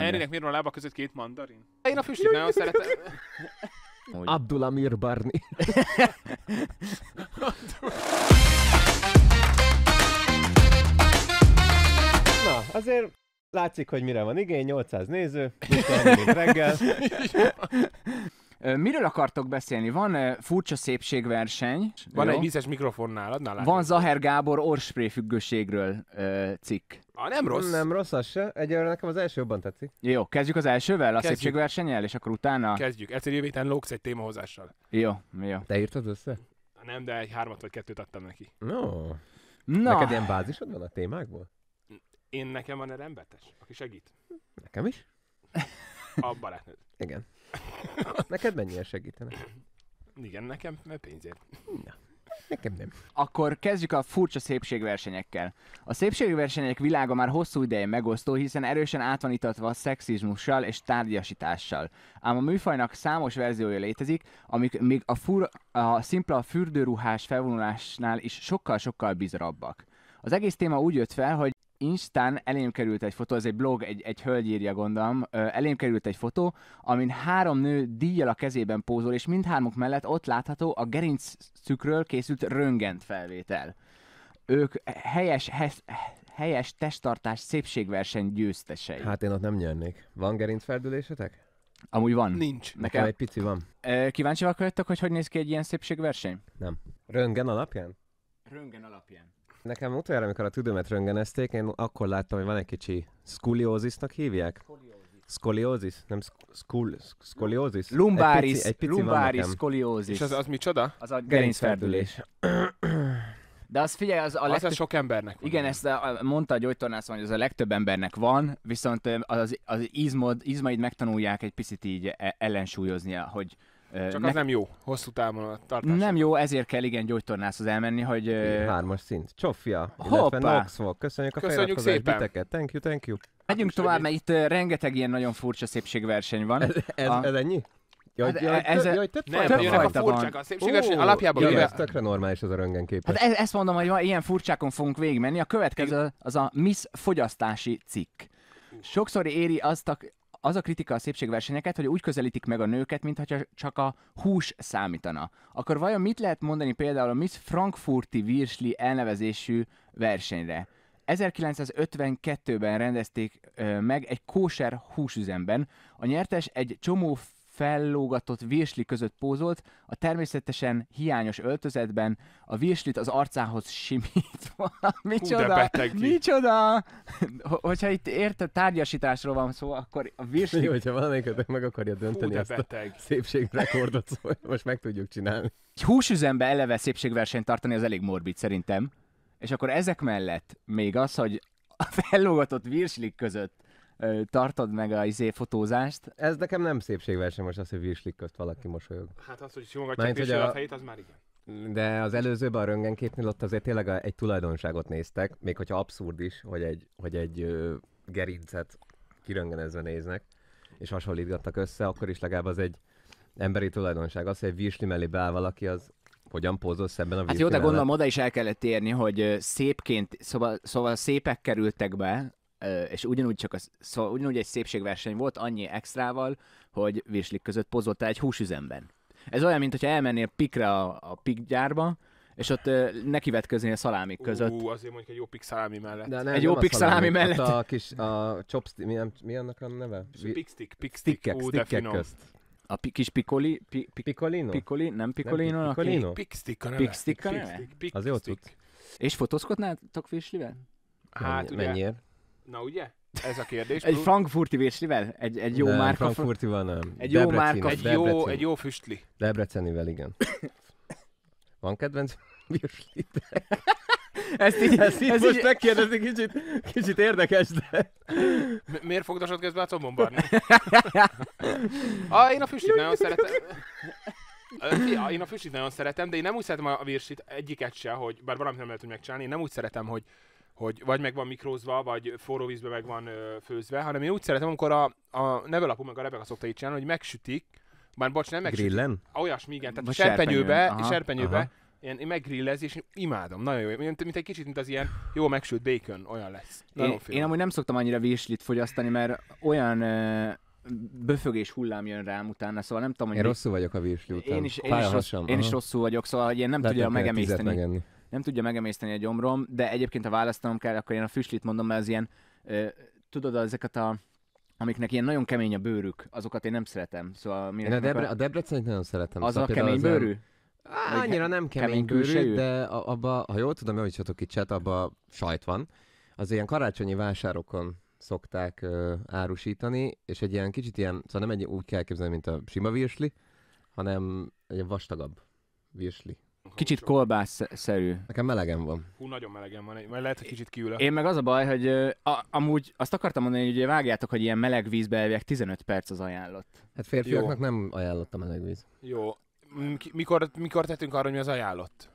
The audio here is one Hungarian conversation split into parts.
Ernének miért van a lába között két mandarin? Én a füstöt nagyon szeretem. Abdul Abdullah Mir Barni. Na, azért látszik, hogy mire van igény, 800 néző, mint reggel. Miről akartok beszélni? Van furcsa szépségverseny. Van jó? egy vízes mikrofon nálad? Nálad Van Zaher Gábor orspré függőségről cikk. A, ah, nem rossz. Nem rossz az se. Egyelőre nekem az első jobban tetszik. Jó, kezdjük az elsővel, a szépségversennyel, és akkor utána... Kezdjük. Egyszer jövő héten lóksz egy témahozással. Jó, jó. Te írtad össze? Nem, de egy hármat vagy kettőt adtam neki. No. Na. Neked ilyen bázisod van a témákból? Én nekem van egy embertes, aki segít. Nekem is. A barátnőd. Igen. Neked mennyire segítenek? Igen, nekem mert pénzért. Na. Nekem nem. Akkor kezdjük a furcsa szépségversenyekkel. A szépségversenyek világa már hosszú ideje megosztó, hiszen erősen át van itatva a szexizmussal és tárgyasítással. Ám a műfajnak számos verziója létezik, amik még a, fur, a szimpla fürdőruhás felvonulásnál is sokkal-sokkal bizarabbak. Az egész téma úgy jött fel, hogy Instán elém került egy fotó, ez egy blog, egy, egy hölgy írja gondolom, elém került egy fotó, amin három nő díjjal a kezében pózol, és mindhármuk mellett ott látható a gerinc szükről készült röngent felvétel. Ők helyes, hez, helyes testtartás szépségverseny győztesei. Hát én ott nem nyernék. Van gerincfeldülésetek? Amúgy van. Nincs. Nekem egy pici van. Kíváncsiak vagytok, hogy hogy néz ki egy ilyen szépségverseny? Nem. Röngen alapján? Röngen alapján. Nekem utoljára, amikor a tüdőmet röngenezték, én akkor láttam, hogy van egy kicsi szkuliózisnak hívják. Skoliózis, nem skul, skoliózis. Lumbáris, egy pici, egy pici lumbáris skoliózis. És az, az csoda? Az a gerincferdülés. De az figyelj, az a, legtöbb... az a sok embernek van. Igen, ezt a, mondta a gyógytornász, hogy az a legtöbb embernek van, viszont az, az az izmod, izmaid megtanulják egy picit így e- ellensúlyozni, hogy, csak ne... az nem jó, hosszú távon a tartás. Nem jó, ezért kell igen gyógytornászhoz elmenni, hogy... Hármas szint. Csofia, illetve Noxvok. Köszönjük a Köszönjük szépen. Biteket. Thank you, thank you. Megyünk tovább, mert itt rengeteg ilyen nagyon furcsa szépségverseny van. Ez, ez, a... ez ennyi? Jaj, hát, jaj, ez, jaj, több nem, a furcsák, van. a alapjában. Jaj, ez tökre normális ez a röntgenkép. Hát e- ezt mondom, hogy ilyen furcsákon fogunk végigmenni. A következő az a Miss fogyasztási cikk. Sokszor éri azt a, az a kritika a szépségversenyeket, hogy úgy közelítik meg a nőket, mintha csak a hús számítana. Akkor vajon mit lehet mondani például a Miss Frankfurti Virsli elnevezésű versenyre? 1952-ben rendezték meg egy kóser húsüzemben. A nyertes egy csomó fellógatott virsli között pózolt, a természetesen hiányos öltözetben, a virslit az arcához simítva. micsoda, micsoda! Hogyha itt érte tárgyasításról van szó, akkor a virsli... Jó, hogyha valamelyikötök meg akarja dönteni Hú, ezt beteg. a szépségrekordot, szóval most meg tudjuk csinálni. Egy húsüzembe eleve szépségversenyt tartani az elég morbid szerintem. És akkor ezek mellett még az, hogy a fellógatott virslik között tartad meg a izé fotózást. Ez nekem nem szépségverseny most az, hogy virslik közt valaki mosolyog. Hát az, hogy simogatja Mert, a... a fejét, az már igen. De az előzőben a röntgenképnél ott azért tényleg egy tulajdonságot néztek, még hogyha abszurd is, hogy egy, hogy egy ö, gerincet kiröngenezve néznek, és hasonlítgattak össze, akkor is legalább az egy emberi tulajdonság. Az, hogy egy virsli mellé beáll valaki, az hogyan pózolsz ebben a Hát jó, de gondolom oda is el kellett érni, hogy szépként, szóval, szóval szépek kerültek be, és ugyanúgy csak az, szóval ugyanúgy egy szépségverseny volt annyi extrával, hogy virslik között pozoltál egy húsüzemben. Ez olyan, mint elmennél pikre a, a pik gyárba, és ott nekivetkezni nekivetközni a szalámik között. Ú, azért mondjuk egy jó pik szalámi mellett. De nem, egy jó pik szalámi, szalámi mellett. Hát a kis, a chopstick, mi, mi annak a neve? Pikstick, pikstick, ú, de finom. Közt. A pi, kis pikoli, pi, pi, picolino? Picoli, nem picolino, nem, picolino? Pikstik a neve. Pikstik a neve? Az jó tud. És fotózkodnátok Virslivel? Hát, mennyiért? Na ugye? Ez a kérdés. Egy frankfurti vésnivel? Egy, egy jó nem, márka? frankfurtival nem. Egy jó márka, egy jó, egy jó füstli. Debrecenivel, igen. Van kedvenc virslitek? Ezt így, ezt így ez most így... megkérdezni kicsit, kicsit érdekes, de... Mi- miért fogdasod közben a combombarni? ah, én a füstit nagyon szeretem. Ah, én a füstit nagyon szeretem, de én nem úgy szeretem a virsit egyiket se, hogy bár valamit nem lehet, hogy megcsinálni, én nem úgy szeretem, hogy, hogy vagy meg van mikrózva, vagy forró vízbe meg van ö, főzve, hanem én úgy szeretem, amikor a, a nevelapú meg a Rebeka szokta így csinálni, hogy megsütik, bár bocs, nem megsütik. Grillen? Olyasmi, igen, tehát serpenyőbe, aha, serpenyőbe, aha. Ilyen, én meggrillez, és imádom, nagyon jó, mint, mint egy kicsit, mint az ilyen jó megsült bacon, olyan lesz. én, én amúgy nem szoktam annyira véslit fogyasztani, mert olyan ö, böfögés hullám jön rám utána, szóval nem tudom, hogy... Én mi... rosszul vagyok a virsli után. Én is, én, is, rossz, én is rosszul vagyok, szóval én nem Lehet, tudja megemészteni nem tudja megemészteni a gyomrom, de egyébként ha választanom kell, akkor én a füslit mondom, mert az ilyen, ö, tudod, ezeket a amiknek ilyen nagyon kemény a bőrük, azokat én nem szeretem. Szóval én a, Debre- a, Debrecenit nagyon szeretem. Az szóval a kemény bőrű? Ilyen... Á, annyira nem kemény, kemény bőrű, de abba, ha jól tudom, javítsatok itt chat, abba sajt van. Az ilyen karácsonyi vásárokon szokták ö, árusítani, és egy ilyen kicsit ilyen, szóval nem egy úgy kell képzelni, mint a sima virsli, hanem egy vastagabb virsli Kicsit kolbászszerű. Nekem melegen van. Hú, nagyon melegen van, mert lehet, hogy kicsit kiül. Én meg az a baj, hogy a, amúgy azt akartam mondani, hogy ugye vágjátok, hogy ilyen meleg vízbe elvek 15 perc az ajánlott. Hát férfiaknak Jó. nem ajánlott a meleg víz. Jó. Mikor, mikor tettünk arra, hogy mi az ajánlott?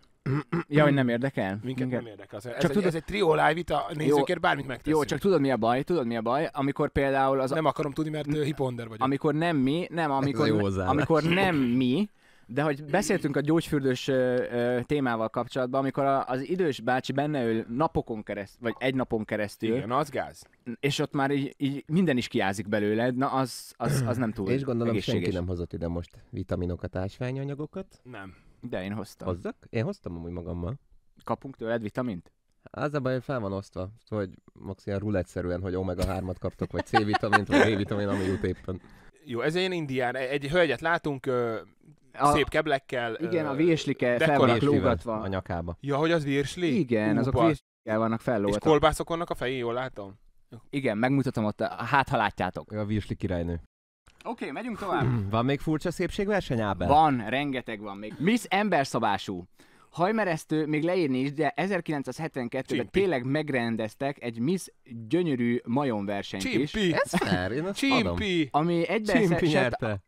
ja, hogy nem érdekel? Minket, Minket. nem érdekel. Ez, csak egy, tudod... ez egy trió live vita, nézőkért bármit megteszünk. Jó, csak tudod mi a baj, tudod mi a baj, amikor például az... Nem akarom tudni, mert hiponder vagyok. Amikor nem mi, nem, amikor, amikor nem mi, de hogy beszéltünk a gyógyfürdős ö, ö, témával kapcsolatban, amikor a, az idős bácsi benne ül napokon keresztül, vagy egy napon keresztül, Igen, az gáz. és ott már így, így minden is kiázik belőled, na az, az, az nem túl És gondolom egészséges. senki nem hozott ide most vitaminokat, ásványanyagokat. Nem. De én hoztam. Hozzak? Én hoztam amúgy magammal. Kapunk tőled vitamint? Az a baj, fel van osztva, hogy max ilyen szerűen hogy omega-3-at kaptok, vagy C-vitamint, vagy b vitamin ami jut éppen. Jó, ez én indián. Egy hölgyet látunk, a, szép keblekkel. Igen, a véslikkel fel vannak lógatva. A nyakába. Ja, hogy az virsli? Igen, Hú, azok véslikkel vannak fellógatva. És kolbászok vannak a fején, jól látom? Igen, megmutatom ott, hát ha látjátok. a virsli királynő. Oké, okay, megyünk tovább. Van még furcsa szépségverseny, Ábel? Van, rengeteg van még. Miss emberszabású. Hajmeresztő még leírni is, de 1972-ben tényleg megrendeztek egy Miss gyönyörű majon Csimpi. is. Ez fair, én azt Csimpi. Adom. Ami egyben Csimpi nyerte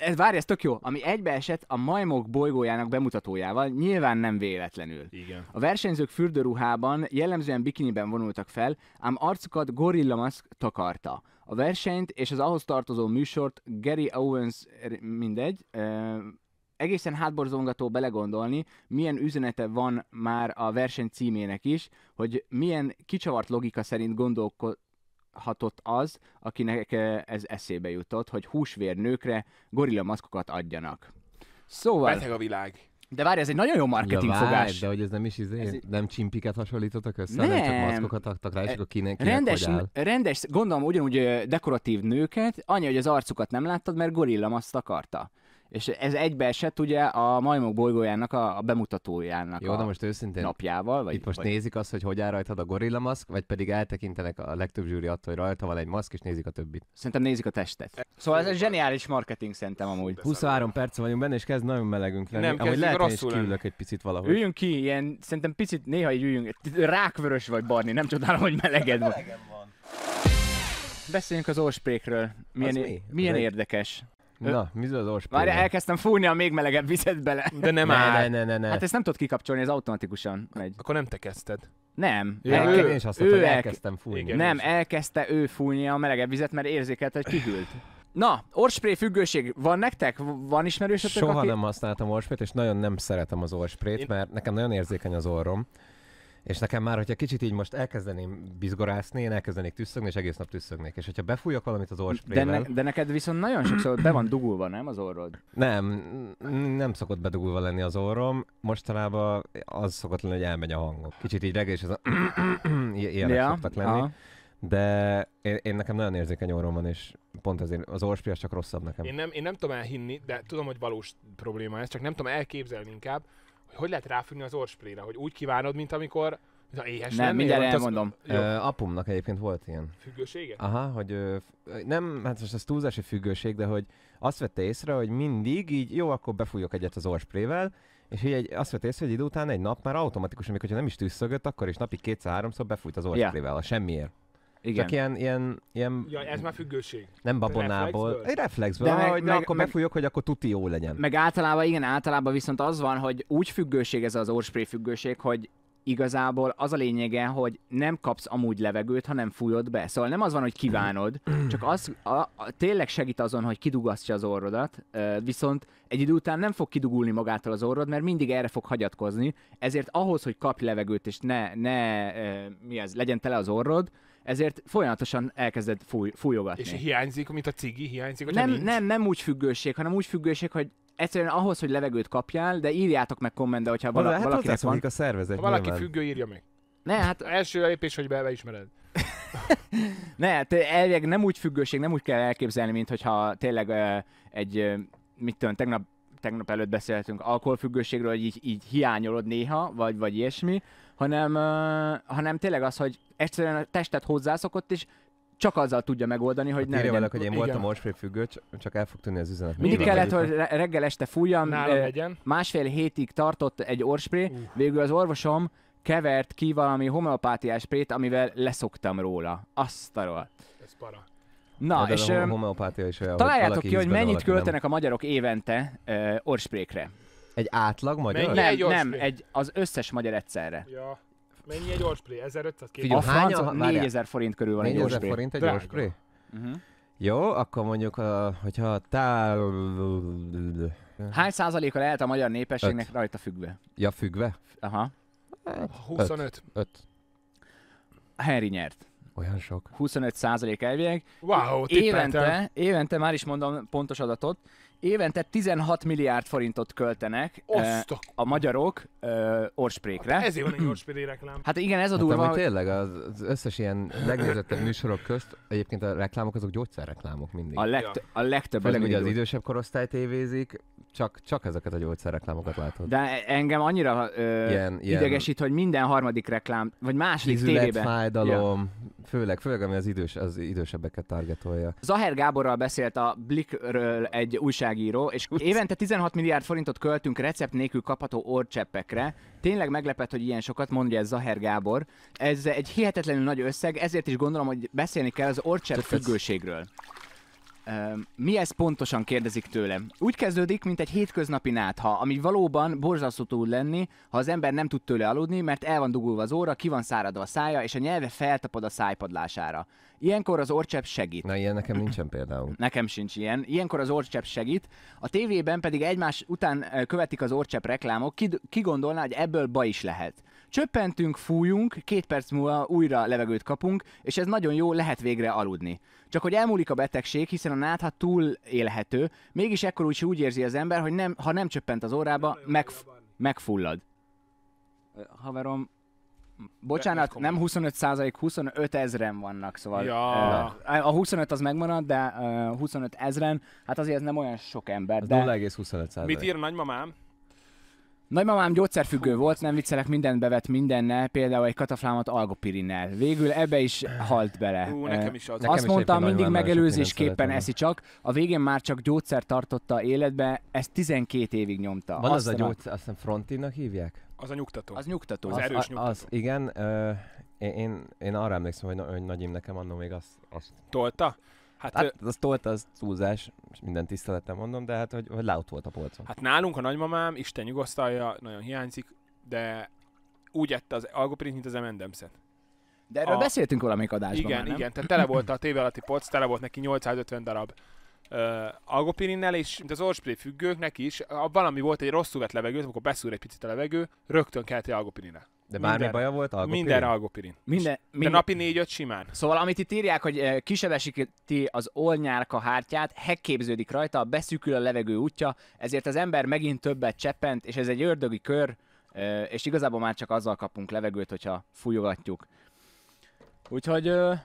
ez, várj, ez tök jó, ami egybeesett a majmok bolygójának bemutatójával, nyilván nem véletlenül. Igen. A versenyzők fürdőruhában jellemzően bikiniben vonultak fel, ám arcukat gorillamaszk takarta. A versenyt és az ahhoz tartozó műsort Gary Owens, er, mindegy, ö, egészen hátborzongató belegondolni, milyen üzenete van már a verseny címének is, hogy milyen kicsavart logika szerint gondolko- hatott az, akinek eh, ez eszébe jutott, hogy húsvér nőkre gorilla maszkokat adjanak. Szóval... Beteg a világ. De várj, ez egy nagyon jó marketing ja, várj, fogás. De hogy ez nem is izé, ez nem csimpiket hasonlítottak össze, nem, nem csak maszkokat adtak rá, és e- akkor kinek, kinek rendes, hogy áll. rendes, gondolom ugyanúgy eh, dekoratív nőket, annyi, hogy az arcukat nem láttad, mert gorilla maszt akarta. És ez egybeesett ugye a majmok bolygójának a, a bemutatójának Jó, a de most őszintén napjával. Vagy, itt most vagy... nézik azt, hogy hogy áll rajtad a gorilla maszk, vagy pedig eltekintenek a legtöbb zsűri attól, hogy rajta van egy maszk, és nézik a többit. Szerintem nézik a testet. Szóval ez egy zseniális marketing szerintem amúgy. 23 perc vagyunk benne, és kezd nagyon melegünk lenni. Nem, Amúgy lehet, rosszul is egy picit valahogy. Üljünk ki, ilyen, szerintem picit néha így üljünk. Rákvörös vagy, Barni, nem csodálom, hogy meleged van. van. Beszéljünk az orsprékről. Milyen, az mi? milyen az érdekes. Na, mi az orsó? Várj, elkezdtem fújni a még melegebb vizet bele. De nem ne, áll. Ne, ne, ne, ne. Hát ezt nem tudod kikapcsolni, ez automatikusan megy. Akkor nem te kezdted. Nem. Ő, elke- ő, én is azt mondtam, hogy elkezdtem fújni. Igen, nem, elkezdte ő fújni a melegebb vizet, mert érzékelt, hogy kihűlt. Na, orspré függőség van nektek? Van ismerősötök? Soha aki... nem használtam orsprét, és nagyon nem szeretem az orsprét, én... mert nekem nagyon érzékeny az orrom. És nekem már, hogyha kicsit így most elkezdeném bizgorászni, én elkezdenék tüsszögni, és egész nap tüsszögnék. És hogyha befújok valamit az orrsprével... De, ne, de neked viszont nagyon sokszor be van dugulva, nem az orrod? Nem, nem szokott bedugulva lenni az orrom. Mostanában az szokott lenni, hogy elmegy a hangok. Kicsit így reggel, és az a... ilyenek ja, szoktak lenni. Aha. De én, én, nekem nagyon érzékeny orrom van, és pont ezért az orrspi csak rosszabb nekem. Én nem, én nem tudom elhinni, de tudom, hogy valós probléma ez, csak nem tudom elképzelni inkább, hogy lehet ráfüggni az orsprére, hogy úgy kívánod, mint amikor Na, éhes nem, nem mindjárt elmondom. Az... Ö, apumnak egyébként volt ilyen. Függősége? Aha, hogy ö, nem, hát most ez túlzási függőség, de hogy azt vette észre, hogy mindig így, jó, akkor befújok egyet az orsprével, és így egy, azt vette észre, hogy idő után egy nap már automatikusan, még hogyha nem is tűzszögött, akkor is napi kétszer-háromszor befújt az orsprével, yeah. a semmiért. Igen. Csak ilyen, ilyen, ilyen... Ja, ez már függőség. Nem babonából. Reflexből? Egy reflexből. De, meg, ahogy, meg, akkor megfújok, hogy akkor tuti jó legyen. Meg általában, igen, általában viszont az van, hogy úgy függőség ez az orspré függőség, hogy igazából az a lényege, hogy nem kapsz amúgy levegőt, hanem fújod be. Szóval nem az van, hogy kívánod, csak az a, a, tényleg segít azon, hogy kidugasztja az orrodat, viszont egy idő után nem fog kidugulni magától az orrod, mert mindig erre fog hagyatkozni, ezért ahhoz, hogy kapj levegőt, és ne, ne mi ez, legyen tele az orrod, ezért folyamatosan elkezded fúj, fújogatni. És hiányzik, mint a cigi, hiányzik, nem, nincs? nem, nem úgy függőség, hanem úgy függőség, hogy egyszerűen ahhoz, hogy levegőt kapjál, de írjátok meg kommentbe, hogyha vala, hát valakinek van. a szervezet. Ha valaki nyilván. függő, írja meg. Ne, hát... Első lépés, hogy be, beismered. ne, hát eh, elvég nem úgy függőség, nem úgy kell elképzelni, mint hogyha tényleg eh, egy, eh, mit tudom, tegnap tegnap előtt beszéltünk alkoholfüggőségről, hogy így, így hiányolod néha, vagy, vagy ilyesmi, hanem, uh, hanem tényleg az, hogy egyszerűen a testet hozzászokott, és csak azzal tudja megoldani, hogy hát nem. Írja hogy én igen. voltam orspré függő, csak el fog tűnni az üzenet. Mindig kellett, hogy reggel este fújjam, eh, másfél hétig tartott egy orspré, uh. végül az orvosom kevert ki valami homeopátiás prét, amivel leszoktam róla. Asztalról. Ez para. Na, Ebben és a homeopátia is olyan, találjátok hogy ki, hogy mennyit valaki, költenek nem. a magyarok évente uh, orsprékre. Egy átlag magyar? Mennyi nem, egy nem, egy, az összes magyar egyszerre. Ja. Mennyi egy orspray? 1500 Figyelj, A francia 4000 forint körül van egy 4000 forint egy orspray? Uh-huh. Mhm. Jó, akkor mondjuk, uh, hogyha tál... Hány százaléka lehet a magyar népességnek Öt. rajta függve? Ja, függve? Aha. 25. 5. Henry nyert. Olyan sok. 25% százalék elvileg. Wow, évente, évente, már is mondom pontos adatot, évente 16 milliárd forintot költenek Osztok. a magyarok uh, orsprékre. Hát ezért van egy orspré reklám. Hát igen, ez a hát durva. Hát, hogy... tényleg az, az összes ilyen legnézettebb műsorok közt egyébként a reklámok azok gyógyszerreklámok mindig. A, legt- ja. a legtöbb. Főleg ugye az idősebb korosztály tévézik, csak, csak ezeket a gyógyszerreklámokat látod. De engem annyira ö, ilyen, ilyen idegesít, hogy minden harmadik reklám, vagy második tévében. fájdalom, ja. főleg, főleg ami az, idős, az idősebbeket targetolja. Zaher Gáborral beszélt a Blikről egy újságíró, és évente 16 milliárd forintot költünk recept nélkül kapható orcseppekre. Tényleg meglepett, hogy ilyen sokat mondja ez Zaher Gábor. Ez egy hihetetlenül nagy összeg, ezért is gondolom, hogy beszélni kell az orcsepp függőségről. Ez... Mi ez pontosan kérdezik tőlem? Úgy kezdődik, mint egy hétköznapi nátha, ami valóban borzasztó tud lenni, ha az ember nem tud tőle aludni, mert el van dugulva az óra, ki van száradva a szája, és a nyelve feltapad a szájpadlására. Ilyenkor az orcsepp segít. Na, ilyen nekem nincsen például. Nekem sincs ilyen. Ilyenkor az orcsepp segít. A tévében pedig egymás után követik az orcsepp reklámok, ki, ki gondolná, hogy ebből baj is lehet. Csöppentünk, fújunk, két perc múlva újra levegőt kapunk, és ez nagyon jó, lehet végre aludni. Csak hogy elmúlik a betegség, hiszen a nátha túl élhető, mégis ekkor úgy, úgy érzi az ember, hogy nem, ha nem csöppent az órába, megf- megfullad. Haverom, Bocsánat, nem 25 százalék, 25 ezren vannak, szóval ja. a 25 az megmarad, de 25 ezren, hát azért ez nem olyan sok ember. Az de... 0,25 százalék. Mit ír a nagymamám? Nagymamám gyógyszerfüggő volt, nem viccelek, mindent bevet mindennel, például egy kataflámat algopirinnel. Végül ebbe is halt bele. Ú, nekem is az. Nekem Azt mondtam, mindig megelőzésképpen eszi csak, a végén már csak gyógyszer tartotta életbe, ezt 12 évig nyomta. Van az a gyógyszer, azt hiszem Frontinnak hívják? Az a nyugtató. Az nyugtató. Az, az erős nyugtató. Az, igen, ö, én, én, én arra emlékszem, hogy, hogy nagyim nekem annó még azt, azt... Tolta? Hát, hát ö... az tolta az túlzás, minden tiszteletem mondom, de hát, hogy, hogy laut volt a polcon. Hát nálunk a nagymamám, Isten nyugosztalja, nagyon hiányzik, de úgy ette az algoprint, mint az emendemszet. De erről a... beszéltünk valamelyik adásban Igen, már, nem? igen, tehát tele volt a tévé alatti polc, tele volt neki 850 darab uh, algopirinnel, és mint az orspré függőknek is, a, valami volt egy rosszul vett levegőt, amikor beszúr egy picit a levegő, rögtön kelti algopirinnel. De bármi minden, baja volt algopirin? Minden algopirin. Minden, minden... De napi négy-öt simán. Szóval amit itt írják, hogy eh, kisebesíti az olnyárka hártyát, hekképződik rajta, beszűkül a levegő útja, ezért az ember megint többet cseppent, és ez egy ördögi kör, eh, és igazából már csak azzal kapunk levegőt, hogyha fújogatjuk. Úgyhogy eh,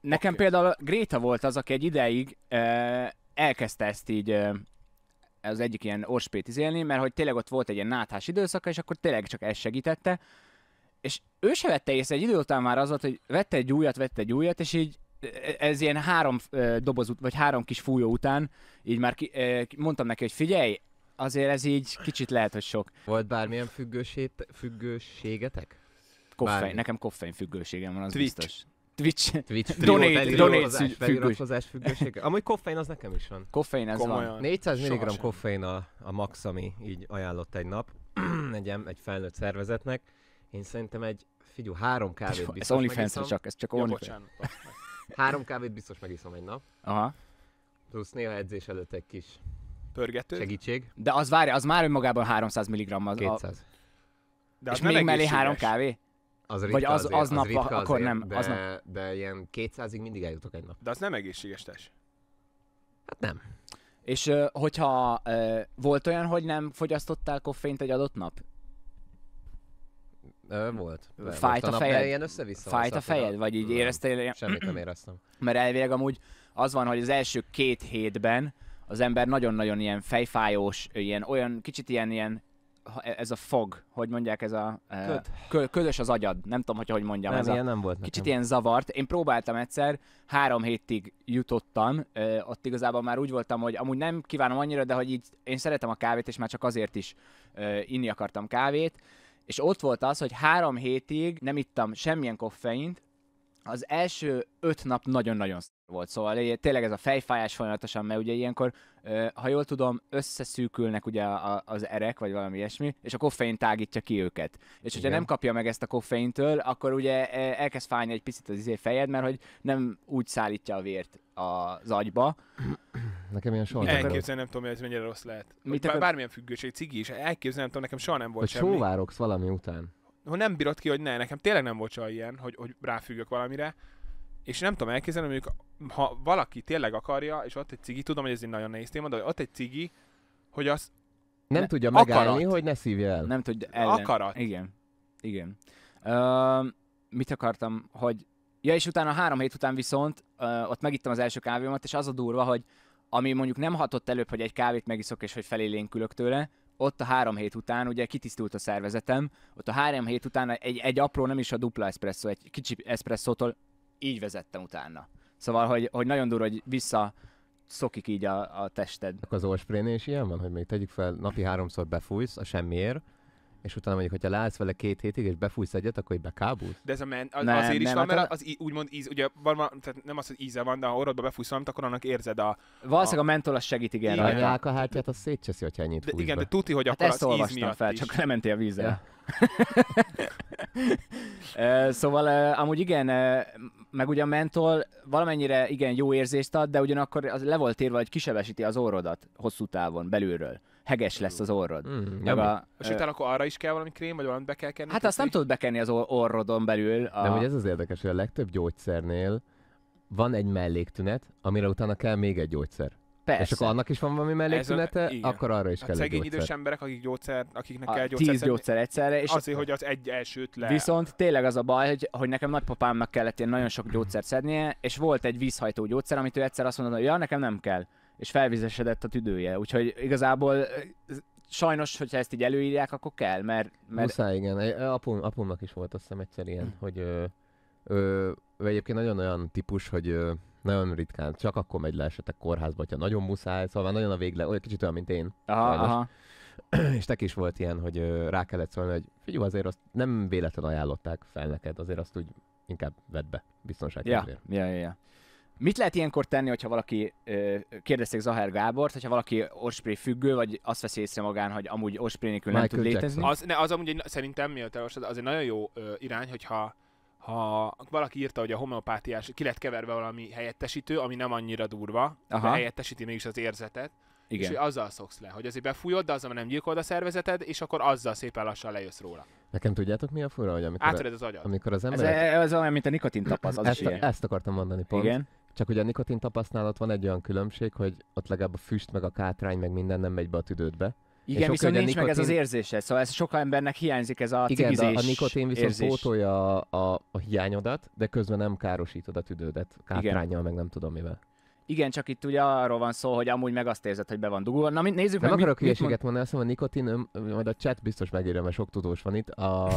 nekem okay. például Gréta volt az, aki egy ideig elkezdte ezt így az egyik ilyen orspét izélni, mert hogy tényleg ott volt egy ilyen náthás időszaka, és akkor tényleg csak ez segítette. És ő se vette észre, egy idő után már az volt, hogy vette egy újat, vette egy újat, és így e, ez ilyen három e, doboz, vagy három kis fújó után, így már e, ki, mondtam neki, hogy figyelj, azért ez így kicsit lehet, hogy sok. Volt bármilyen függőség, függőségetek? Koffein, nekem koffein függőségem van, az Twitch. biztos. Twitch, Twitch donate, donate feliratkozás függőség. Amúgy koffein az nekem is van. Koffein ez Komolyan. van. 400 mg koffein a, a max, ami így ajánlott egy nap egy, egy felnőtt szervezetnek. Én szerintem egy, figyú, három kávét biztos Ez OnlyFans-re csak, ez csak OnlyFans. Ja, három kávét biztos megiszom egy nap. Aha. Plusz néha edzés előtt egy kis pörgető. Segítség. De az várja, az már önmagában 300 mg. Az 200. A... De az És még mellé három kávé? az ritka, vagy az, azért, az, az nap, ritka azért, akkor nem. De, nap. de ilyen 200-ig mindig eljutok egy nap. De az nem egészséges test. Hát nem. És hogyha volt olyan, hogy nem fogyasztottál koffeint egy adott nap? Ö, volt. Fájt a, a fejed? Ilyen össze-vissza Fájt a fejed? Vagy így éreztél? Ilyen... Semmit nem éreztem. Mert elvileg amúgy az van, hogy az első két hétben az ember nagyon-nagyon ilyen fejfájós, ilyen olyan kicsit ilyen, ilyen E, ez a fog, hogy mondják, ez a e, Köd. kö, ködös az agyad, nem tudom, hogy hogy mondjam. Nem, ez ilyen a, nem volt Kicsit nekem. ilyen zavart. Én próbáltam egyszer, három hétig jutottam, ott igazából már úgy voltam, hogy amúgy nem kívánom annyira, de hogy így én szeretem a kávét, és már csak azért is inni akartam kávét, és ott volt az, hogy három hétig nem ittam semmilyen koffeint, az első öt nap nagyon-nagyon volt, szóval tényleg ez a fejfájás folyamatosan, mert ugye ilyenkor, ha jól tudom, összeszűkülnek ugye az erek, vagy valami ilyesmi, és a koffein tágítja ki őket. És hogyha Igen. nem kapja meg ezt a koffeintől, akkor ugye e, elkezd fájni egy picit az izé fejed, mert hogy nem úgy szállítja a vért az agyba. Nekem ilyen soha Elképzelni nem tudom, hogy ez mennyire rossz lehet. Mit akar... Bármilyen függőség, cigi is, elképzelni nem tudom, nekem soha nem volt hogy semmi. Sóvárogsz valami után hogy nem bírod ki, hogy ne, nekem tényleg nem volt ilyen, hogy, hogy ráfüggök valamire, és nem tudom elképzelni, mondjuk, ha valaki tényleg akarja, és ott egy cigi, tudom, hogy ez egy nagyon nehéz téma, de ott egy cigi, hogy az nem ne, tudja megállni, akarat. hogy ne szívja el. Nem tudja ellen. Akarat. Igen. Igen. Uh, mit akartam, hogy... Ja, és utána három hét után viszont uh, ott megittem az első kávémat, és az a durva, hogy ami mondjuk nem hatott előbb, hogy egy kávét megiszok, és hogy felélénkülök tőle, ott a három hét után, ugye kitisztult a szervezetem, ott a három hét után egy, egy apró, nem is a dupla espresso, egy kicsi espresszótól így vezettem utána. Szóval, hogy, hogy nagyon durva, hogy vissza szokik így a, a tested. Az olsprénél is ilyen van, hogy még tegyük fel, napi háromszor befújsz a semmiért, és utána mondjuk, hogyha látsz vele két hétig, és befújsz egyet, akkor így bekábulsz? De ez a men, az, nem, azért nem, is van, hát mert az úgymond íz, ugye van, tehát nem az, hogy íze van, de ha orrodba befújsz valamit, akkor annak érzed a... Valószínűleg a, a mentol az segít, igen. igen. A hátját, az szétcseszi, hogyha ennyit de, Igen, be. de tuti, hogy hát akkor hát ezt az íz miatt fel, is. csak nem mentél vízzel. Ja. szóval amúgy igen, meg ugye a mentol valamennyire igen jó érzést ad, de ugyanakkor az le volt írva, hogy kisebesíti az orrodat hosszú távon, belülről heges lesz az orrod. Mm, meg a, és utána akkor arra is kell valami krém, vagy valamit be kell kenni? Hát azt nem tudod bekenni az orrodon belül. A... De hogy ez az érdekes, hogy a legtöbb gyógyszernél van egy melléktünet, amire utána kell még egy gyógyszer. Persze. És akkor annak is van valami melléktünete, akkor arra is a hát kell szegény egy idős emberek, akik gyógyszer, akiknek a kell gyógyszer. Tíz gyógyszer egyszerre. És azért, hogy az egy elsőt le... Viszont tényleg az a baj, hogy, hogy nekem nagypapámnak kellett ilyen nagyon sok gyógyszert szednie, és volt egy vízhajtó gyógyszer, amit ő egyszer azt mondta, hogy ja, nekem nem kell és felvizesedett a tüdője. Úgyhogy igazából sajnos, hogyha ezt így előírják, akkor kell, mert... mert... Muszáj, igen. Apum, apumnak is volt azt hiszem egyszer ilyen, hm. hogy ö, ö, ő egyébként nagyon olyan típus, hogy ö, nagyon ritkán, csak akkor megy le esetek kórházba, ha nagyon muszáj, szóval nagyon a végle, olyan kicsit olyan, mint én. Aha, aha. És te is volt ilyen, hogy ö, rá kellett szólni, hogy figyelj, azért azt nem véletlen ajánlották fel neked, azért azt úgy inkább vedd be biztonság ja, ja, ja, ja. Mit lehet ilyenkor tenni, hogyha valaki, kérdezték Zahár Gábort, hogyha valaki orspray függő, vagy azt veszi észre magán, hogy amúgy orspray nélkül nem tud létezni? Az, ne, az amúgy egy, szerintem, miatt elolvasod, az egy nagyon jó ö, irány, hogyha ha valaki írta, hogy a homeopátiás ki lett keverve valami helyettesítő, ami nem annyira durva, Aha. de helyettesíti mégis az érzetet, Igen. és hogy azzal szoksz le, hogy azért befújod, de azzal nem gyilkolod a szervezeted, és akkor azzal szépen lassan lejössz róla. Nekem tudjátok mi a fura, hogy amikor, Átöred az agyad. amikor az ember... Ez, ez olyan, mint a nikotin tapasz, az ezt, is ilyen. ezt akartam mondani pont. Igen. Csak ugye a nikotin tapasztalat van egy olyan különbség, hogy ott legalább a füst, meg a kátrány, meg minden nem megy be a tüdődbe. Igen, és viszont nincs nikotin... meg ez az érzése, szóval ez sok embernek hiányzik ez a Igen, de a, nikotin viszont érzés. pótolja a, a, a hiányodat, de közben nem károsítod a tüdődet kátrányjal, Igen. meg nem tudom mivel. Igen, csak itt ugye arról van szó, hogy amúgy meg azt érzed, hogy be van dugulva. Na, mi nézzük nem meg, akarok hülyeséget mond... mondani, azt mondom, a nikotin, majd a chat biztos megírja, mert sok tudós van itt. A,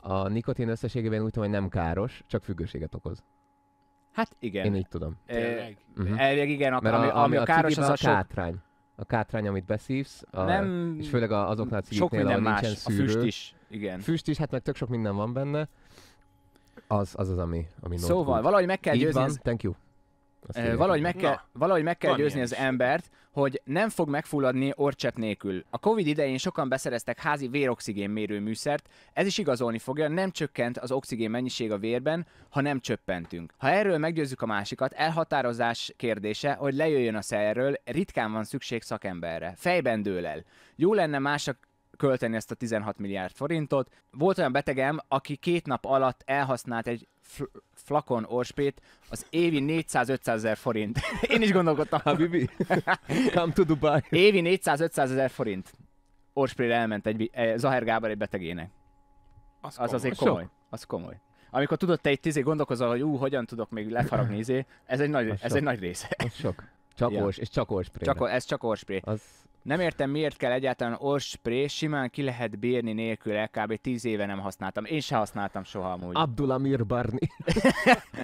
a nikotin összességében úgy tudom, hogy nem káros, csak függőséget okoz. Hát igen. Én így tudom. Tényleg? Uh-huh. Mhm. Elvég igen, Mert ami, ami, a, káros, az a, a kátrány. A kátrány, amit beszívsz, a, nem, és főleg azoknál a cigiknél, minden más, nincsen szűrő. A füst is, igen. Füst is, hát meg tök sok minden van benne. Az az, az ami, ami Szóval, valahogy meg kell Így győzni. Van, ez... thank you. Azt valahogy meg, kell, Na, valahogy meg kell győzni az embert, hogy nem fog megfulladni orcsepp nélkül. A Covid idején sokan beszereztek házi véroxigén mérő műszert, ez is igazolni fogja, nem csökkent az oxigén mennyiség a vérben, ha nem csöppentünk. Ha erről meggyőzzük a másikat, elhatározás kérdése, hogy lejöjjön a szerről, ritkán van szükség szakemberre. Fejben dől el. Jó lenne mások költeni ezt a 16 milliárd forintot. Volt olyan betegem, aki két nap alatt elhasznált egy fl- flakon orspét az évi 400-500 ezer forint. Én is gondolkodtam. Habibi, hát, come to Dubai. Évi 400-500 ezer forint. Orsprétre elment egy, eh, Zaher Gábor egy betegének. Az, az azért komoly. Az komoly. Amikor tudod, te egy tízé gondolkozol, hogy ú, hogyan tudok még lefaragni, izé, ez egy nagy, az ez sok. egy nagy része. Az sok. Csak ja. ors, és csak orspré. Csak, ez csak orspré. Az nem értem, miért kell egyáltalán orspré, simán ki lehet bírni nélkül, kb. 10 éve nem használtam. Én se használtam soha amúgy. Amir Barni.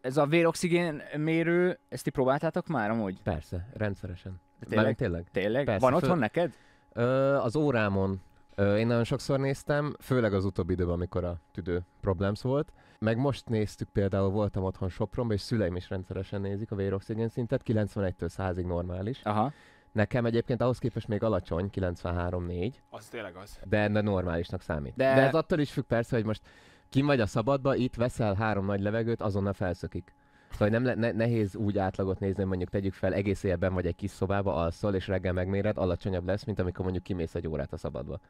Ez a véroxigén mérő, ezt ti próbáltátok már amúgy? Persze, rendszeresen. tényleg? tényleg? tényleg? Persze, Van otthon föl... neked? Ö, az órámon én nagyon sokszor néztem, főleg az utóbbi időben, amikor a tüdő problems volt. Meg most néztük például, voltam otthon Sopronban, és szüleim is rendszeresen nézik a véroxigén szintet, 91-től 100-ig normális. Aha. Nekem egyébként ahhoz képest még alacsony, 93-4. Az tényleg az. De, ennek normálisnak számít. De... de ez attól is függ persze, hogy most kim vagy a szabadba, itt veszel három nagy levegőt, azonnal felszökik. Szóval nem ne, nehéz úgy átlagot nézni, mondjuk tegyük fel, egész éjjelben vagy egy kis szobába, alszol, és reggel megméred, alacsonyabb lesz, mint amikor mondjuk kimész egy órát a szabadba.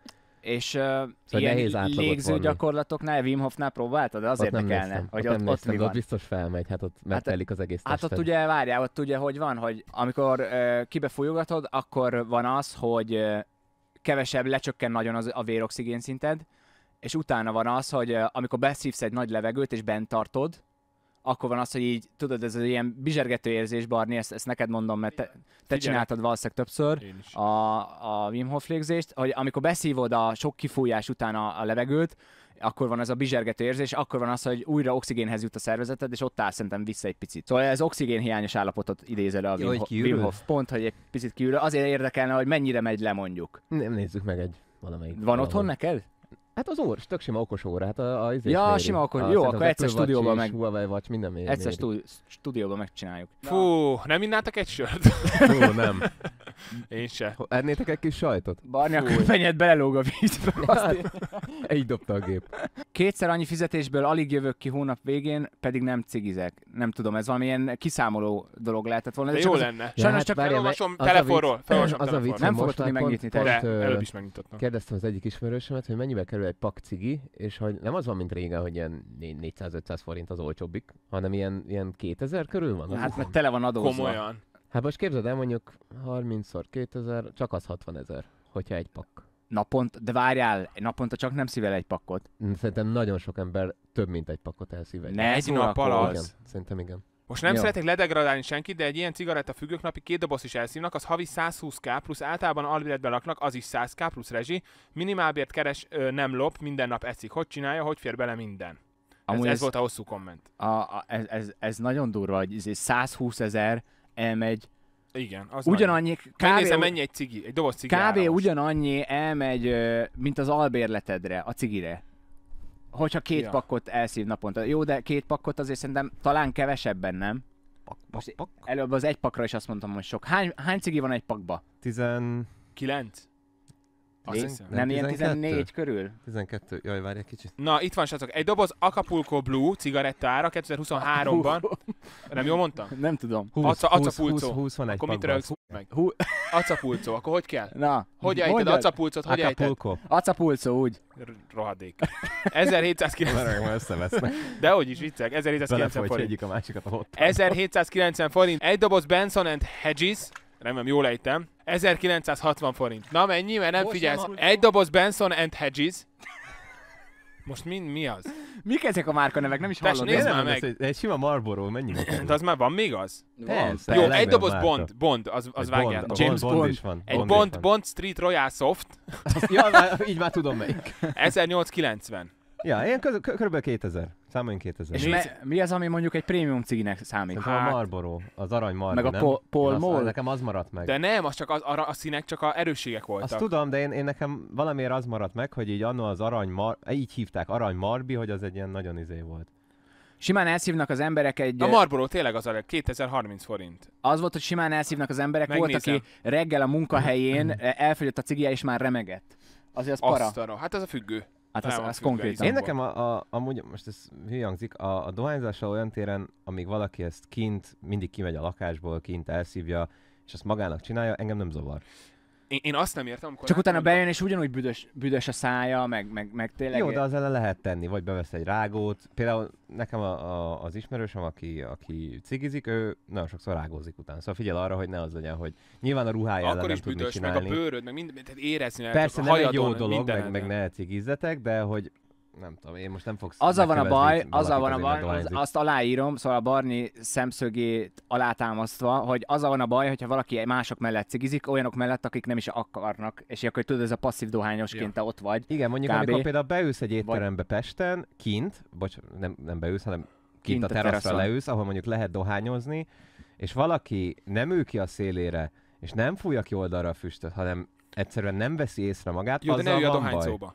És uh, szóval ilyen nehéz légző vonni. gyakorlatoknál, Wim Hofnál próbáltad? Az ott érdekelne, néztem, hogy ott, ott, ott mi van. Ott biztos felmegy, hát ott megtelik hát, az egész tested. Hát ott ugye, várjál, ott ugye, hogy van, hogy amikor uh, kibefújogatod, akkor van az, hogy uh, kevesebb, lecsökken nagyon az, a véroxigén szinted, és utána van az, hogy uh, amikor beszívsz egy nagy levegőt és bent tartod, akkor van az, hogy így, tudod, ez egy ilyen bizsergető érzés, Barni, ezt, ezt neked mondom, mert te, te csináltad valószínűleg többször a, a Wim Hof légzést, hogy amikor beszívod a sok kifújás után a, a levegőt, akkor van ez a bizsergető érzés, akkor van az, hogy újra oxigénhez jut a szervezeted, és ott áll szerintem vissza egy picit. Szóval ez oxigén hiányos állapotot idéz elő a Wim, Wim Hof. Pont, hogy egy picit kiürül. Azért érdekelne, hogy mennyire megy le mondjuk. Nem nézzük meg egy valamelyik. Van valahol. otthon neked? Hát az óra, tök sima okos óra. Hát a, a ja, méri. sima okos. jó, akkor egyszer stúdióban meg... Huawei vagy, minden méri. Egyszer stúdióban megcsináljuk. Fú, nem innátok egy sört? Fú, nem. Én se. Ennétek egy kis sajtot? Barni, a köpenyed belelóg a vízbe. Hát, így dobta a gép. Kétszer annyi fizetésből alig jövök ki hónap végén, pedig nem cigizek. Nem tudom, ez valamilyen kiszámoló dolog lehetett volna. De jó az, lenne. Ja, sajnos hát, csak felolvasom telefonról. Az, az a vicc, nem fogod tudni megnyitni. Pont, de, előbb is megnyitottam. Kérdeztem az egyik ismerősömet, hogy mennyibe kerül egy pak cigi, és hogy nem az van, mint régen, hogy ilyen 400-500 forint az olcsóbbik, hanem ilyen, ilyen 2000 körül van. Hát, mert tele van adózva. Komolyan. Hát most képzeld el, mondjuk 30 x 2000, csak az 60 ezer, hogyha egy pak. Napont, de várjál, naponta csak nem szível egy pakot. Szerintem nagyon sok ember több, mint egy pakot elszível. Ne, egy nap alatt. Igen, szerintem igen. Most nem Jó. szeretek ledegradálni senkit, de egy ilyen cigaretta függők napi két doboz is elszívnak, az havi 120k, plusz általában albéletben laknak, az is 100k, plusz rezsi. Minimálbért keres, ö, nem lop, minden nap eszik. Hogy csinálja, hogy fér bele minden? Amúgy ez, ez, ez volt a hosszú komment. A, a, ez, ez, ez, nagyon durva, hogy 120 izé ezer elmegy igen, az ugyanannyi, kb. Megnézem, mennyi egy cigi, egy doboz cigi Kb. ugyanannyi elmegy, mint az albérletedre, a cigire. Hogyha két ja. pakkot elszív naponta. Jó, de két pakkot azért szerintem talán kevesebben, nem? Pak, pak, pak. Előbb az egy pakra is azt mondtam, hogy sok. Hány, hány cigi van egy pakba? 19. Azt Nem, nem ilyen 14 körül? 12, jaj, várj egy kicsit. Na, itt van, srácok, egy doboz Acapulco Blue cigarettára 2023-ban. nem jól mondtam? Nem tudom. 20, Aca, 20, 20, 20 van egy Akkor mit rögsz meg? Acapulco, akkor hogy kell? Na. Hogy ejted acapulcot, hogy ejted? Acapulco, úgy. Rohadék. 1790. összevesznek. De is viccek, 1790 forint. egyik a másikat a 1790 forint, egy doboz Benson and Hedges, remélem jól ejtem, 1960 forint. Na mennyi, mert nem Most figyelsz. Nem Egy doboz Benson and Hedges. Most mi, mi az? Mik ezek a márkanevek? Nem is Tess, hallom. nézd meg. Ez egy sima Marlboro, mennyi? De az már van még az? Persze. Jó, egy doboz márka. Bond, Bond, az, az vágja. Bond, James Bond, Bond. is van. Egy Bond, Bond, Bond Street Royal Soft. ja, így már tudom melyik. 1890. Ja, ilyen kb. 2000. Számoljunk 2000. És mi, mi az, ami mondjuk egy prémium cigének számít? Hát, a Marlboro, az arany Marlboro, Meg a po- Mall. Nekem az maradt meg. De nem, az csak az, a, a színek csak a erősségek voltak. Azt tudom, de én, én nekem valamiért az maradt meg, hogy így annó az arany mar, eh, így hívták arany Marbi, hogy az egy ilyen nagyon izé volt. Simán elszívnak az emberek egy... A Marlboro tényleg az a 2030 forint. Az volt, hogy simán elszívnak az emberek. Megnézem. Volt, aki reggel a munkahelyén elfogyott a cigia, és már remegett. Azért az para. Asztara. Hát ez a függő. Hát az, az konkrétan. Én nekem a, a, amúgy, most ez hülye hangzik, a, a dohányzással olyan téren, amíg valaki ezt kint, mindig kimegy a lakásból, kint elszívja, és ezt magának csinálja, engem nem zavar én, én azt nem értem, amikor... Csak utána bejön, és ugyanúgy büdös, büdös a szája, meg, meg, meg tényleg... Jó, de az ellen lehet tenni, vagy bevesz egy rágót. Például nekem a, a, az ismerősöm, aki, aki cigizik, ő nagyon sokszor rágózik utána. Szóval figyel arra, hogy ne az legyen, hogy nyilván a ruhája Akkor ellen is nem büdös, mit csinálni. meg a bőröd, meg minden, érezni Persze, nem egy jó dolog, meg, meg ne cigizzetek, de hogy nem tudom, én most nem fogsz... a van a baj, a van a baj, az, azt aláírom, szóval a Barni szemszögét alátámasztva, hogy a van a baj, hogyha valaki mások mellett cigizik, olyanok mellett, akik nem is akarnak, és akkor tudod, ez a passzív dohányosként ja. ott vagy. Igen, mondjuk kb. amikor például beülsz egy étterembe vagy... Pesten, kint, bocs, nem, nem beülsz, hanem kint, kint a teraszra, a teraszra leülsz, ahol mondjuk lehet dohányozni, és valaki nem ül ki a szélére, és nem fújja ki oldalra a füstöt, hanem egyszerűen nem veszi észre magát, Jó, de ne ülj a dohányzóba. Baj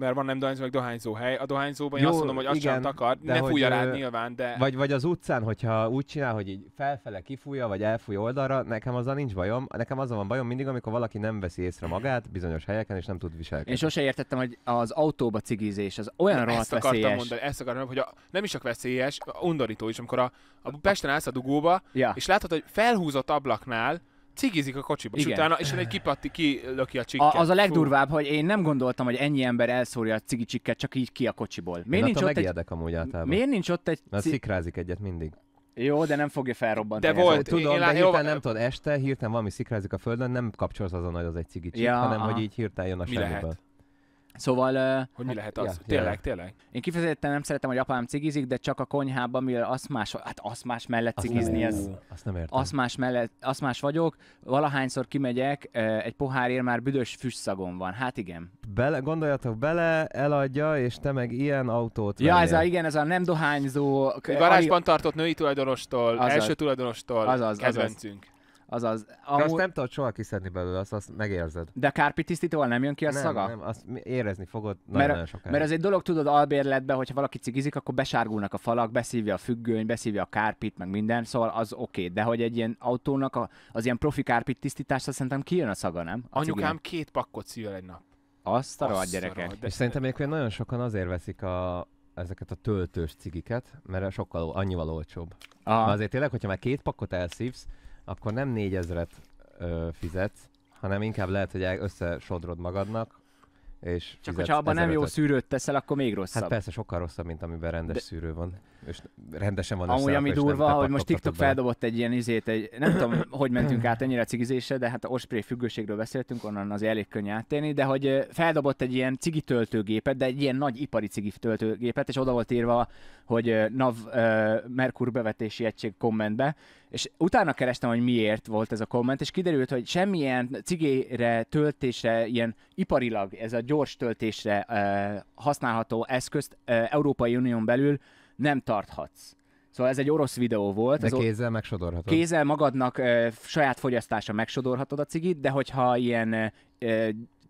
mert van nem dohányzó, meg dohányzó hely. A dohányzóban Jó, én azt mondom, hogy azt igen, sem takar, ne fújja rád nyilván, de... Vagy, vagy az utcán, hogyha úgy csinál, hogy így felfele kifújja, vagy elfúj oldalra, nekem azzal nincs bajom. Nekem azzal van bajom mindig, amikor valaki nem veszi észre magát bizonyos helyeken, és nem tud viselkedni. Én sose értettem, hogy az autóba cigizés, az olyan rohadt ezt akartam veszélyes. mondani, ezt akartam, hogy a, nem is csak veszélyes, undorító is, amikor a, a Pesten állsz a dugóba, ja. és látod, hogy felhúzott ablaknál cigizik a kocsiba, és Igen. utána, és egy kipatti, kilöki a csikket. A, az a legdurvább, Fú. hogy én nem gondoltam, hogy ennyi ember elszórja a cigicsikket csak így ki a kocsiból. Miért én nincs ott egy... amúgy általában. Miért nincs ott egy... Mert szikrázik egyet mindig. Jó, de nem fogja felrobbantani. De volt, ezzel. tudom, én, de hirtelen jó, nem tudod, este hirtelen valami szikrázik a földön, nem kapcsolsz azon, hogy az egy cigicsik, ja, hanem aha. hogy így hirtelen jön a semmiből. Szóval... Hogy mi hát lehet az? Ja, tényleg, ja. tényleg. Én kifejezetten nem szeretem, hogy apám cigizik, de csak a konyhában, mivel azt más, hát azt más mellett azt cigizni, az, azt nem értem. Azt más, mellett, azt más vagyok. Valahányszor kimegyek, egy pohárért már büdös füstszagon van. Hát igen. Bele, gondoljatok bele, eladja, és te meg ilyen autót Ja, ez a, igen, ez a nem dohányzó... Garázsban tartott női tulajdonostól, azaz, első tulajdonostól azaz, kedvencünk. Azaz. Azaz, amú... azt nem tudod soha kiszedni belőle, azt, azt megérzed. De a tisztítóval nem jön ki a nem, szaga? Nem, azt érezni fogod nagyon, mert, nagyon sokáig. Mert ez egy dolog, tudod, albérletben, hogyha valaki cigizik, akkor besárgulnak a falak, beszívja a függöny, beszívja a kárpit, meg minden, szóval az oké. Okay. De hogy egy ilyen autónak a, az ilyen profi kárpit tisztítás, azt szerintem kijön a szaga, nem? A Anyukám két pakkot szívvel egy nap. Azt a rohadt gyerekek. De... És szerintem még nagyon sokan azért veszik a, ezeket a töltős cigiket, mert sokkal annyival olcsóbb. Ah. Azért tényleg, hogyha már két pakkot elszívsz, akkor nem négyezret fizetsz, hanem inkább lehet, hogy összesodrod magadnak, és Csak hogyha abban nem jó szűrőt teszel, akkor még rosszabb. Hát persze, sokkal rosszabb, mint amiben rendes De... szűrő van és rendesen van Amúgy ami durva, hogy most TikTok feldobott egy ilyen izét, egy, nem tudom, hogy mentünk át ennyire cigizésre, de hát a osprey függőségről beszéltünk, onnan az elég könnyű áttérni, de hogy feldobott egy ilyen cigi töltőgépet, de egy ilyen nagy ipari cigi töltőgépet, és oda volt írva, hogy NAV uh, Merkur bevetési egység kommentbe, és utána kerestem, hogy miért volt ez a komment, és kiderült, hogy semmilyen cigére, töltésre, ilyen iparilag, ez a gyors töltésre uh, használható eszközt uh, Európai Unión belül nem tarthatsz. Szóval ez egy orosz videó volt. De az kézzel megsodorhatod. Kézzel magadnak ö, saját fogyasztása megsodorhatod a cigit, de hogyha ilyen ö,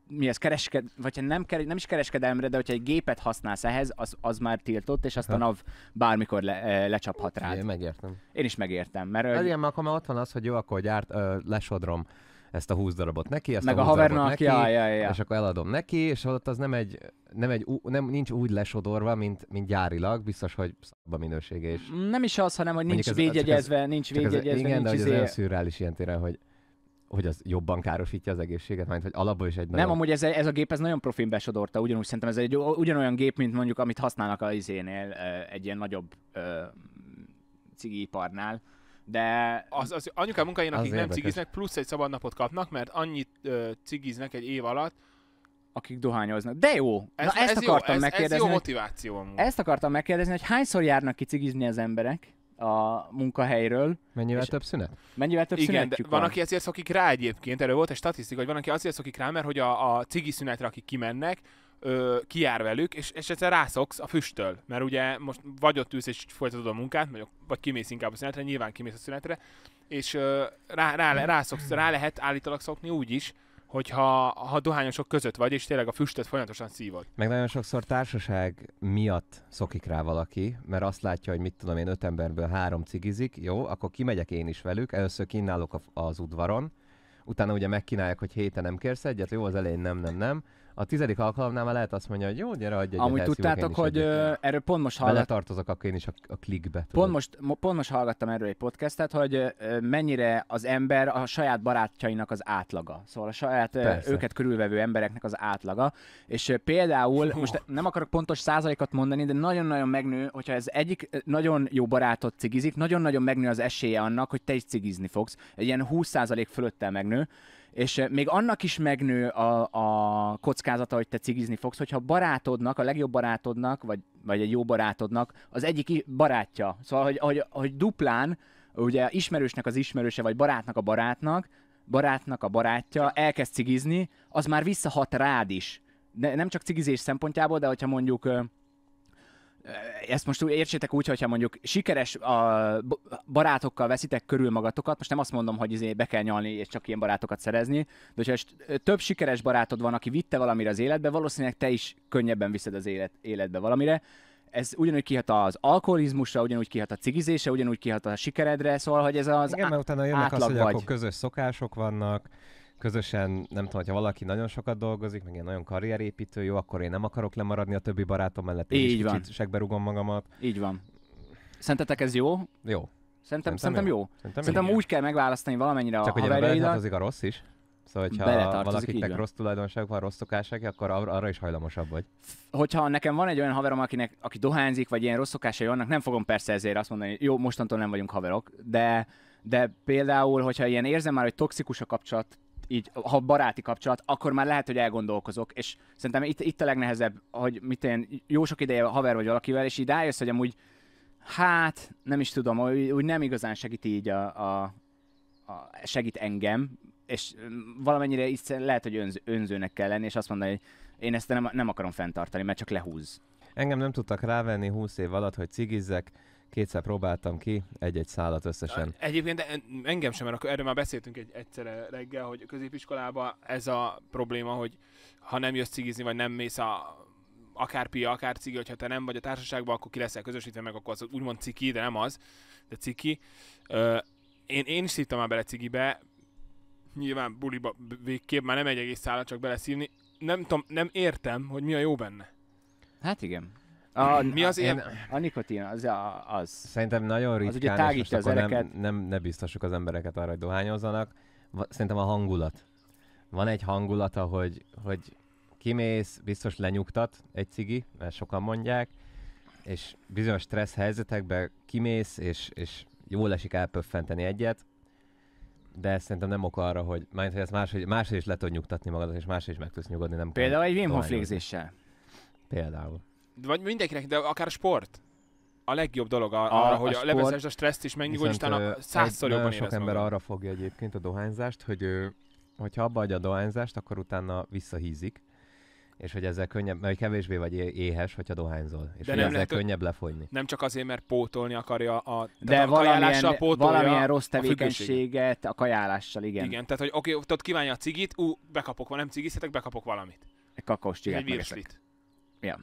mi ez, keresked, vagy nem, nem is kereskedelmre, de hogyha egy gépet használsz ehhez, az, az már tiltott, és azt a NAV bármikor le, lecsaphat rád. Én megértem. Én is megértem, mert... Hát ilyen, mert akkor már ott van az, hogy jó, akkor gyárt, ö, lesodrom ezt a 20 darabot neki, ezt Meg a, a havernak, neki, já, já, já. és akkor eladom neki, és ott az nem egy, nem egy, nem, nincs úgy lesodorva, mint, mint gyárilag, biztos, hogy szabba minősége is. Nem is az, hanem, hogy nincs ez, védjegyezve, ez, nincs védjegyezve, ez, igen, nincs de izé... ez olyan szürreális ilyen téren, hogy hogy az jobban károsítja az egészséget, mert hogy alapból is egy nagyon... Nem, amúgy ez, ez a gép ez nagyon profin besodorta, ugyanúgy szerintem ez egy ugyanolyan gép, mint mondjuk amit használnak az izénél egy ilyen nagyobb cigiiparnál, de az, az anyukám munkájának, akik az nem érdekes. cigiznek, plusz egy szabad napot kapnak, mert annyit ö, cigiznek egy év alatt, akik dohányoznak. De jó! Ez, Na, ezt ez akartam jó, megkérdezni. Ez, ez jó motiváció amúgy. Ezt akartam megkérdezni, hogy hányszor járnak ki cigizni az emberek a munkahelyről. Mennyivel több szünet? Mennyivel több Igen, de van, van, aki azért szokik rá egyébként, erről volt egy statisztika, hogy van, aki azért szokik rá, mert hogy a, a cigi szünetre, akik kimennek, ö, kijár velük, és, és egyszer rászoksz a füsttől. Mert ugye most vagy ott ülsz és folytatod a munkát, vagy, vagy kimész inkább a szünetre, nyilván kimész a szünetre, és ö, rá, rá, rászoksz, rá lehet állítólag szokni úgy is, hogyha ha dohányosok között vagy, és tényleg a füstöt folyamatosan szívod. Meg nagyon sokszor társaság miatt szokik rá valaki, mert azt látja, hogy mit tudom én, öt emberből három cigizik, jó, akkor kimegyek én is velük, először kínálok az udvaron, utána ugye megkínálják, hogy héten nem kérsz egyet, jó, az elején nem, nem, nem, a tizedik alkalomnál már lehet azt mondja, hogy jó, gyere, adj egy Amúgy tudtátok, hogy egyet. erről pont most hallgattam. Beletartozok akkor én is a, a klikbe. Pont most, pont most hallgattam erről egy podcastet, hogy mennyire az ember a saját barátjainak az átlaga. Szóval a saját Persze. őket körülvevő embereknek az átlaga. És például, oh. most nem akarok pontos százalékat mondani, de nagyon-nagyon megnő, hogyha ez egyik nagyon jó barátot cigizik, nagyon-nagyon megnő az esélye annak, hogy te is cigizni fogsz. Egy ilyen 20 százalék fölöttel megnő és még annak is megnő a, a kockázata, hogy te cigizni fogsz, hogyha barátodnak, a legjobb barátodnak, vagy, vagy egy jó barátodnak az egyik barátja. Szóval, hogy, hogy, hogy duplán, ugye ismerősnek az ismerőse, vagy barátnak a barátnak, barátnak a barátja elkezd cigizni, az már visszahat rád is. De nem csak cigizés szempontjából, de hogyha mondjuk ezt most úgy értsétek úgy, hogyha mondjuk sikeres a barátokkal veszitek körül magatokat, most nem azt mondom, hogy izé be kell nyalni és csak ilyen barátokat szerezni, de hogyha több sikeres barátod van, aki vitte valamire az életbe, valószínűleg te is könnyebben viszed az élet, életbe valamire. Ez ugyanúgy kihat az alkoholizmusra, ugyanúgy kihat a cigizésre, ugyanúgy kihat a sikeredre, szóval, hogy ez az Igen, mert utána jönnek az, hogy vagy. akkor közös szokások vannak, közösen, nem tudom, hogyha valaki nagyon sokat dolgozik, meg ilyen nagyon karrierépítő, jó, akkor én nem akarok lemaradni a többi barátom mellett, én Így is van. kicsit segbe magamat. Így van. Szerintetek ez jó? Jó. Szerintem, szerintem jó. Szerintem, Szerintem úgy kell megválasztani valamennyire Csak a Csak hogy beletartozik a rossz is. Szóval, hogyha Beletartozik, valakiknek rossz tulajdonságok van, rossz szokásai, akkor arra, arra is hajlamosabb vagy. Hogyha nekem van egy olyan haverom, akinek, aki dohányzik, vagy ilyen rossz szokásai vannak, nem fogom persze ezért azt mondani, jó, mostantól nem vagyunk haverok, de, de például, hogyha ilyen érzem már, hogy toxikus a kapcsolat, így, ha baráti kapcsolat, akkor már lehet, hogy elgondolkozok, és szerintem itt, itt a legnehezebb, hogy mit én jó sok ideje haver vagy valakivel, és így rájössz, hogy amúgy, hát nem is tudom, úgy, úgy nem igazán segít így a, a, a segít engem, és mm, valamennyire itt lehet, hogy önz, önzőnek kell lenni, és azt mondani, hogy én ezt nem, nem akarom fenntartani, mert csak lehúz. Engem nem tudtak rávenni 20 év alatt, hogy cigizzek, Kétszer próbáltam ki, egy-egy szállat összesen. Egyébként de engem sem, mert erről már beszéltünk egy, egyszer reggel, hogy középiskolában ez a probléma, hogy ha nem jössz cigizni, vagy nem mész a akár pia, akár cigi, hogyha te nem vagy a társaságban, akkor ki leszel közösítve, meg akkor az úgymond ciki, de nem az, de ciki. Ö, én, én is szívtam már bele cigibe, nyilván buliba végképp már nem egy egész szállat csak beleszívni. Nem tudom, nem értem, hogy mi a jó benne. Hát igen. A, Mi az ilyen? A nikotin, az, az. Szerintem nagyon ritkán, az ugye az nem, nem, ne biztosuk az embereket arra, hogy dohányozzanak. Szerintem a hangulat. Van egy hangulata, hogy, hogy kimész, biztos lenyugtat egy cigi, mert sokan mondják, és bizonyos stressz helyzetekben kimész, és, és jól esik elpöffenteni egyet, de ez szerintem nem ok arra, hogy, mert, hogy ezt máshogy, máshogy is le tud nyugtatni magadat, és máshogy is meg tudsz nyugodni. Nem Például egy Wim Hof Például. Vagy mindenkinek, de akár a sport. A legjobb dolog arra, a, hogy a, sport, levezesd a stresszt is, gondolj, utána százszor jobban sok ember magad. arra fogja egyébként a dohányzást, hogy ő, hogyha abba a dohányzást, akkor utána visszahízik és hogy ezzel könnyebb, mert kevésbé vagy éhes, hogyha dohányzol, és de hogy nem ezzel lehet, könnyebb lefogyni. Nem csak azért, mert pótolni akarja a De a valamilyen, pótolja valamilyen rossz tevékenységet a, a kajálással, igen. Igen, tehát hogy oké, okay, ott kívánja a cigit, ú, bekapok, nem cigizhetek, bekapok valamit. Egy kakaós csigát Egy virslit. Ja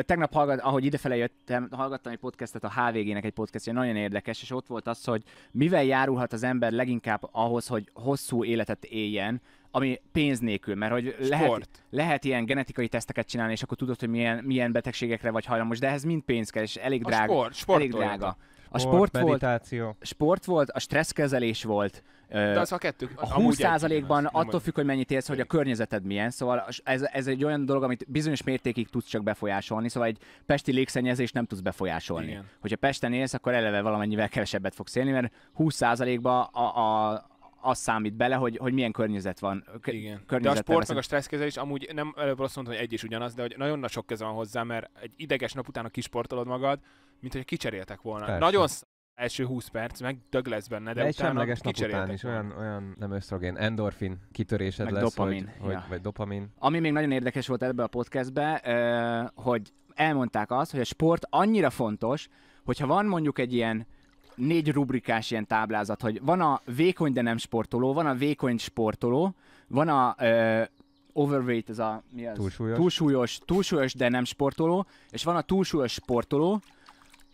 tegnap hallgat, ahogy idefele jöttem, hallgattam egy podcastet, a HVG-nek egy podcastja, nagyon érdekes, és ott volt az, hogy mivel járulhat az ember leginkább ahhoz, hogy hosszú életet éljen, ami pénz nélkül, mert hogy lehet, lehet ilyen genetikai teszteket csinálni, és akkor tudod, hogy milyen, milyen betegségekre vagy hajlamos, de ez mind pénz kell, és elég drága. A sport, sport elég drága. Olyan a sport meditáció. volt, sport volt, a stresszkezelés volt. De az a kettő. A 20%-ban attól függ, hogy mennyit élsz, hogy a környezeted milyen, szóval ez, ez egy olyan dolog, amit bizonyos mértékig tudsz csak befolyásolni, szóval egy pesti légszennyezést nem tudsz befolyásolni. Igen. Hogyha Pesten élsz, akkor eleve valamennyivel kevesebbet fogsz élni, mert 20%-ban a, a, az számít bele, hogy, hogy milyen környezet van. K- Igen. de a sport veszem. meg a stresszkezelés amúgy nem előbb azt mondtam, hogy egy is ugyanaz, de hogy nagyon sok keze van hozzá, mert egy ideges nap után a kisportolod magad, mint hogy kicseréltek volna. Persze. Nagyon sz... első 20 perc, meg dög lesz benne, de, de egy utána nap után is olyan, olyan nem ösztrogén, endorfin kitörésed meg lesz, dopamin, hogy, ja. hogy, vagy dopamin. Ami még nagyon érdekes volt ebbe a podcastbe, hogy elmondták azt, hogy a sport annyira fontos, hogyha van mondjuk egy ilyen négy rubrikás ilyen táblázat, hogy van a vékony, de nem sportoló, van a vékony sportoló, van a ö, overweight, ez a mi az? Túlsúlyos. túlsúlyos, túlsúlyos, de nem sportoló, és van a túlsúlyos sportoló,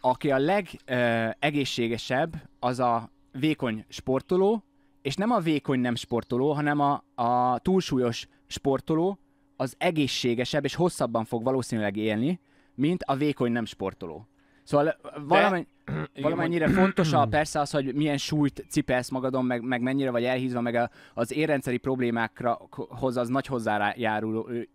aki a legegészségesebb, az a vékony sportoló, és nem a vékony nem sportoló, hanem a, a túlsúlyos sportoló az egészségesebb és hosszabban fog valószínűleg élni, mint a vékony nem sportoló. Szóval valamennyi, valamennyire fontos a persze az, hogy milyen súlyt cipelsz magadon, meg, meg mennyire vagy elhízva, meg a, az érrendszeri problémákra hoz az nagy hozzájárul.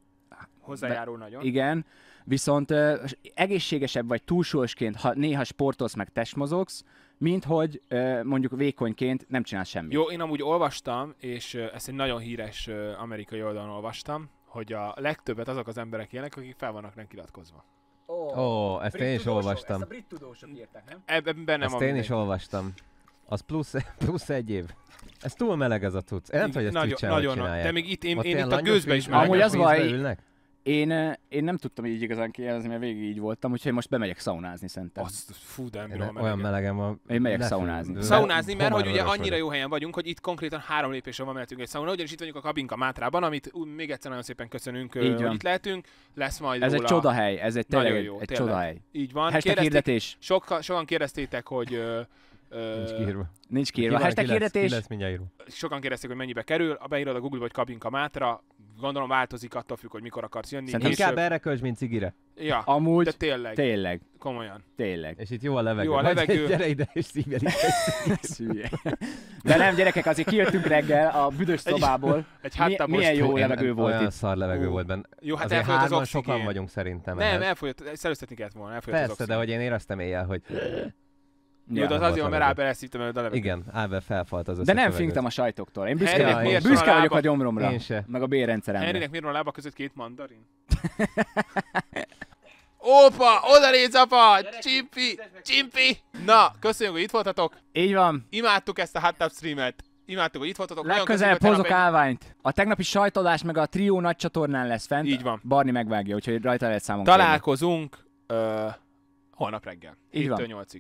Hozzájárul nagyon. Igen, Viszont ö, egészségesebb vagy túlsúlyosként, ha néha sportolsz meg testmozogsz, mint hogy ö, mondjuk vékonyként nem csinál semmit. Jó, én amúgy olvastam, és ö, ezt egy nagyon híres ö, amerikai oldalon olvastam, hogy a legtöbbet azok az emberek élnek, akik fel vannak nem kilatkozva. Ó, oh, oh, ezt én is tudósok, olvastam. Ezt a brit tudósok írták, nem? Ebben nem Ezt én is olvastam. Az plusz, plusz egy év. Ez túl meleg ez a tudsz. Én nem tudom, hogy ezt Nagyon, nagyon, De még itt, én, én itt a langyos gőzbe is meleg. Amúgy az Vízbe baj, ülnek? Én, én nem tudtam így igazán kijelzni, mert végig így voltam, úgyhogy most bemegyek szaunázni szerintem. Azt, fú, de nem Olyan melegem van. Én megyek Lefő. szaunázni. Szaunázni, mert hogy ugye annyira jó helyen vagyunk, hogy itt konkrétan három lépésre van mellettünk egy szauna, ugyanis itt vagyunk a Kabinka Mátrában, amit még egyszer nagyon szépen köszönünk, így hogy itt lehetünk. Lesz majd Ez róla. egy csodahely, ez egy tényleg, jó, egy csoda csodahely. Így van. Hashtag kérdezték, sokan kérdeztétek, hogy Nincs kiírva. Nincs kiírva. Hát ki lesz, lesz mindjárt írva. Sokan kérdezték, hogy mennyibe kerül. A beírod a Google vagy a Mátra. Gondolom változik attól függ, hogy mikor akarsz jönni. Szerintem inkább erre költs, mint cigire. Ja, Amúgy, de tényleg. Tényleg. Komolyan. Tényleg. És itt jó a levegő. Jó a levegő. Vagy, gyere ide, és szívjel De nem, gyerekek, azért kijöttünk reggel a büdös szobából. Egy, egy Mi, milyen jó levegő volt itt. szar levegő volt benne. Jó, hát azért elfogyott az sokan vagyunk szerintem. Nem, elfogyott, szerőztetni kellett volna. Persze, de hogy én éreztem éjjel, hogy Ja, Jó, az azért, mert Ábel elszívta, mert a Igen, Ábel felfalt az De nem fingtem a sajtoktól. Én büszke, ja, én büszke vagyok a gyomromra. Én se. Meg a bérrendszeremre. Henrynek miért van a lába között két mandarin? Opa, oda légy, apa! Csimpi! Csimpi! Na, köszönjük, hogy itt voltatok. Így van. Imádtuk ezt a hot tub streamet. Imádtuk, hogy itt voltatok. Legközelebb hozok állványt. A tegnapi sajtodás meg a trió nagy csatornán lesz fent. Így van. Barni megvágja, úgyhogy rajta lehet számon. Találkozunk uh, holnap reggel. Így van. 8-ig.